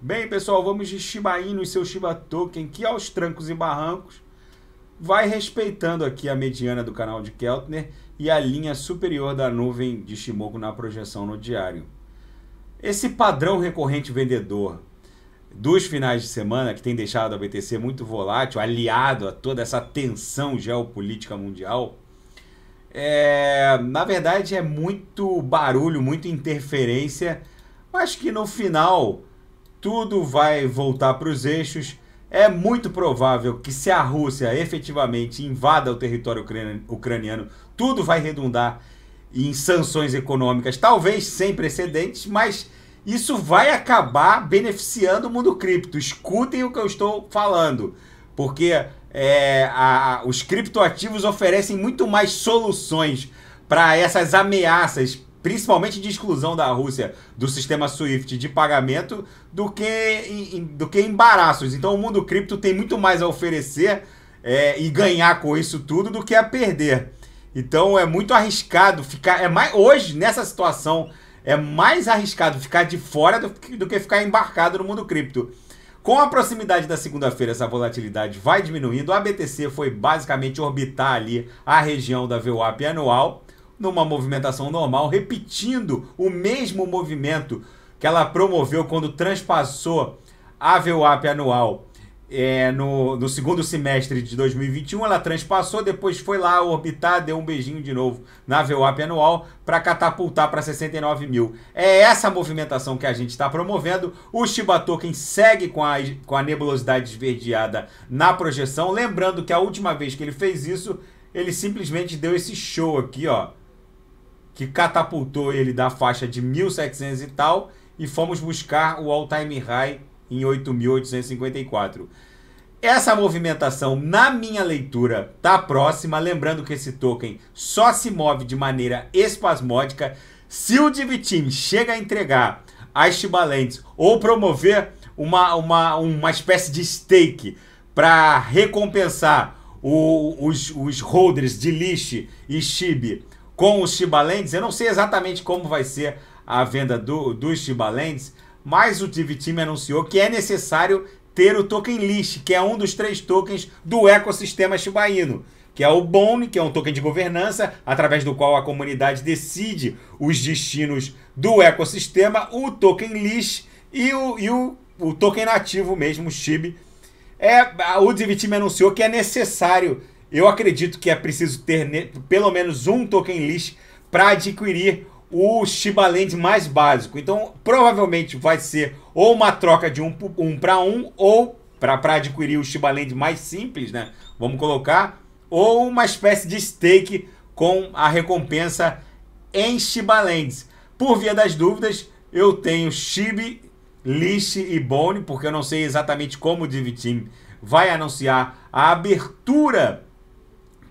Bem, pessoal, vamos de Shiba Inu e seu Shiba Token, que aos trancos e barrancos vai respeitando aqui a mediana do canal de Keltner e a linha superior da nuvem de Shimoku na projeção no diário. Esse padrão recorrente vendedor dos finais de semana que tem deixado a BTC muito volátil, aliado a toda essa tensão geopolítica mundial, é, na verdade é muito barulho, muita interferência, mas que no final tudo vai voltar para os eixos. É muito provável que, se a Rússia efetivamente invada o território ucraniano, tudo vai redundar em sanções econômicas, talvez sem precedentes, mas isso vai acabar beneficiando o mundo cripto. Escutem o que eu estou falando, porque é, a, os criptoativos oferecem muito mais soluções para essas ameaças principalmente de exclusão da Rússia do sistema SWIFT de pagamento, do que, em, do que embaraços. Então o mundo cripto tem muito mais a oferecer é, e ganhar com isso tudo do que a perder. Então é muito arriscado ficar. É mais, hoje, nessa situação, é mais arriscado ficar de fora do, do que ficar embarcado no mundo cripto. Com a proximidade da segunda-feira, essa volatilidade vai diminuindo. A BTC foi basicamente orbitar ali a região da VWAP anual numa movimentação normal, repetindo o mesmo movimento que ela promoveu quando transpassou a VWAP anual é, no, no, segundo semestre de 2021. Ela transpassou, depois foi lá orbitar, deu um beijinho de novo na VWAP anual para catapultar para 69 mil. É essa movimentação que a gente está promovendo. O Shiba Token segue com a, com a nebulosidade esverdeada na projeção. Lembrando que a última vez que ele fez isso, ele simplesmente deu esse show aqui, ó que catapultou ele da faixa de 1.700 e tal e fomos buscar o all-time high em 8.854. Essa movimentação, na minha leitura, tá próxima. Lembrando que esse token só se move de maneira espasmódica se o Divitin chega a entregar as Chibalentes ou promover uma, uma, uma espécie de stake para recompensar o, os, os holders de Lish e Shibi com os Chibalendes. Eu não sei exatamente como vai ser a venda do, dos Chibalendes, mas o TV Team anunciou que é necessário ter o token list, que é um dos três tokens do ecossistema Shibaino, que é o Bone, que é um token de governança, através do qual a comunidade decide os destinos do ecossistema, o token list e o, e o, o token nativo mesmo, o SHIB. É, a anunciou que é necessário eu acredito que é preciso ter pelo menos um token list para adquirir o Shiba Land mais básico. Então, provavelmente vai ser ou uma troca de um, um para um, ou para adquirir o Shiba Land mais simples, né? Vamos colocar, ou uma espécie de stake com a recompensa em Shiba Lands. Por via das dúvidas, eu tenho Shiba, List e Bone, porque eu não sei exatamente como o Divi Team vai anunciar a abertura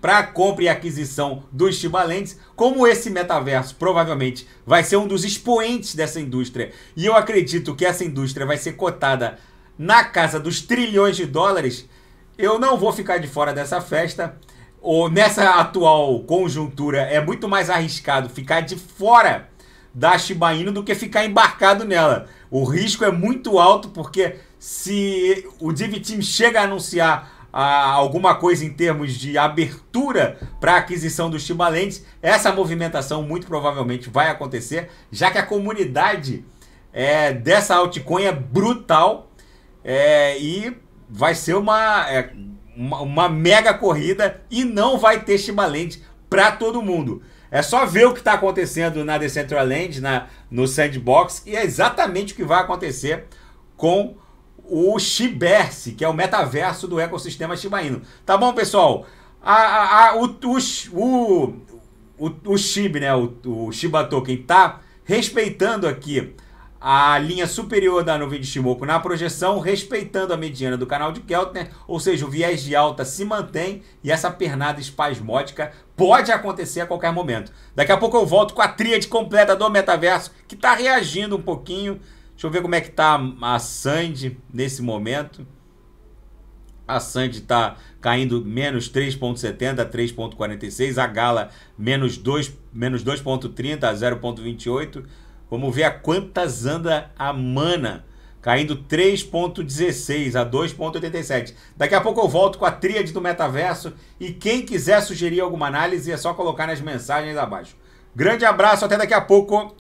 para compra e aquisição dos chibalentes, como esse metaverso provavelmente vai ser um dos expoentes dessa indústria. E eu acredito que essa indústria vai ser cotada na casa dos trilhões de dólares. Eu não vou ficar de fora dessa festa. Ou nessa atual conjuntura é muito mais arriscado ficar de fora da Shiba Inu do que ficar embarcado nela. O risco é muito alto porque se o Div Team chega a anunciar a, alguma coisa em termos de abertura para aquisição dos Timbalands, essa movimentação muito provavelmente vai acontecer, já que a comunidade é, dessa altcoin é brutal é, e vai ser uma, é, uma, uma, mega corrida e não vai ter Timbaland para todo mundo. É só ver o que está acontecendo na Decentraland, na, no Sandbox, e é exatamente o que vai acontecer com o Shiberse, que é o metaverso do ecossistema Shiba Inu. Tá bom, pessoal? A, a, a, o, o, o, o Shib, né, o, o Shiba Token, tá respeitando aqui a linha superior da nuvem de Shimoku na projeção, respeitando a mediana do canal de Keltner, ou seja, o viés de alta se mantém e essa pernada espasmódica pode acontecer a qualquer momento. Daqui a pouco eu volto com a tríade completa do metaverso, que está reagindo um pouquinho Deixa eu ver como é que tá a Sandy nesse momento. A Sandy está caindo menos 3,70 a 3,46. A Gala menos 2,30 menos 2 a 0,28. Vamos ver a quantas anda a Mana. Caindo 3,16 a 2,87. Daqui a pouco eu volto com a tríade do metaverso. E quem quiser sugerir alguma análise é só colocar nas mensagens abaixo. Grande abraço, até daqui a pouco.